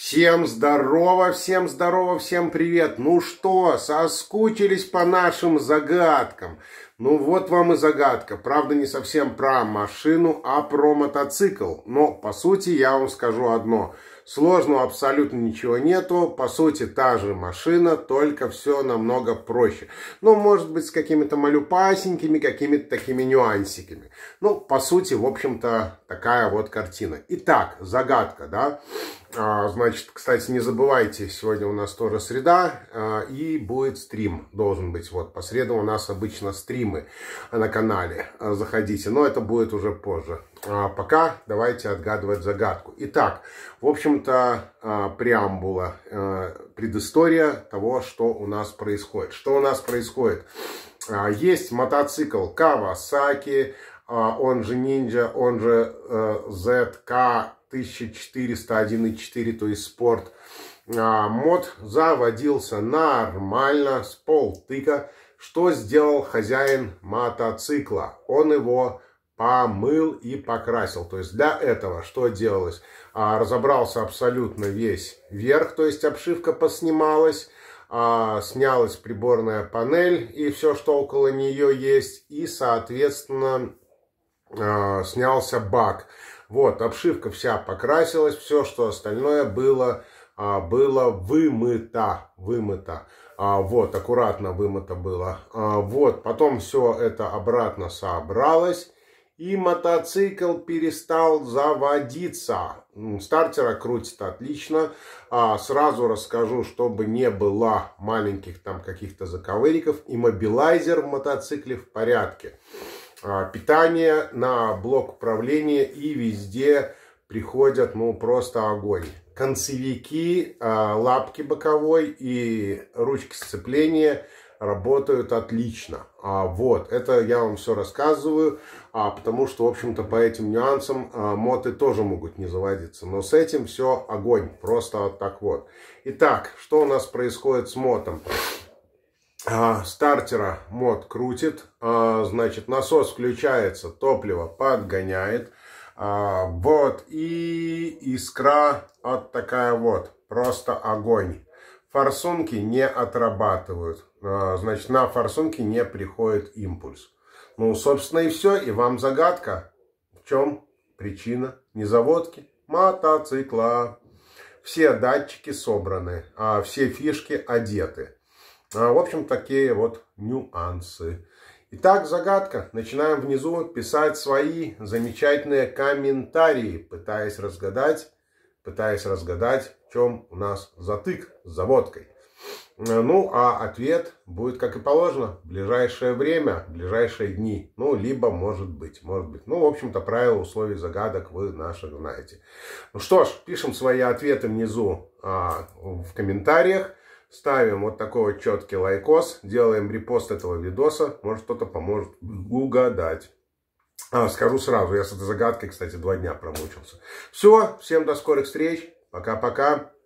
Всем здорово, всем здорово, всем привет. Ну что, соскучились по нашим загадкам? Ну вот вам и загадка. Правда, не совсем про машину, а про мотоцикл. Но, по сути, я вам скажу одно. Сложного абсолютно ничего нету. По сути, та же машина, только все намного проще. Ну, может быть, с какими-то малюпасенькими, какими-то такими нюансиками. Ну, по сути, в общем-то, такая вот картина. Итак, загадка, да? А, значит, кстати, не забывайте, сегодня у нас тоже среда, а, и будет стрим, должен быть, вот, по среду у нас обычно стрим стримы на канале. Э, заходите, но это будет уже позже. А пока давайте отгадывать загадку. Итак, в общем-то, э, преамбула, э, предыстория того, что у нас происходит. Что у нас происходит? А, есть мотоцикл Кавасаки, а, он же Ninja, он же ZK 1401.4, то есть спорт. А, мод заводился нормально, с полтыка. Что сделал хозяин мотоцикла? Он его помыл и покрасил. То есть для этого что делалось? А, разобрался абсолютно весь верх, то есть обшивка поснималась, а, снялась приборная панель и все, что около нее есть, и, соответственно, а, снялся бак. Вот, обшивка вся покрасилась, все, что остальное было а, было вымыто, вымыто, а, вот, аккуратно вымыто было, а, вот, потом все это обратно собралось, и мотоцикл перестал заводиться. Стартера крутит отлично. А, сразу расскажу, чтобы не было маленьких там каких-то заковыриков. Иммобилайзер в мотоцикле в порядке. А, питание на блок управления и везде приходят, ну, просто огонь концевики, а, лапки боковой и ручки сцепления работают отлично. А, вот, это я вам все рассказываю, а, потому что, в общем-то, по этим нюансам а, моты тоже могут не заводиться. Но с этим все огонь, просто вот так вот. Итак, что у нас происходит с мотом? стартера мод крутит, значит, насос включается, топливо подгоняет. А, вот, и искра от такая вот, просто огонь. Форсунки не отрабатывают, а, значит, на форсунки не приходит импульс. Ну, собственно, и все, и вам загадка. В чем причина незаводки мотоцикла? Все датчики собраны, а все фишки одеты. А, в общем, такие вот нюансы. Итак, загадка. Начинаем внизу писать свои замечательные комментарии, пытаясь разгадать, пытаясь разгадать, в чем у нас затык с заводкой. Ну, а ответ будет, как и положено, в ближайшее время, в ближайшие дни. Ну, либо, может быть, может быть. Ну, в общем-то, правила условий загадок вы наших знаете. Ну что ж, пишем свои ответы внизу а, в комментариях. Ставим вот такой вот четкий лайкос, делаем репост этого видоса, может кто-то поможет угадать. А, скажу сразу, я с этой загадкой, кстати, два дня промучился. Все, всем до скорых встреч, пока-пока.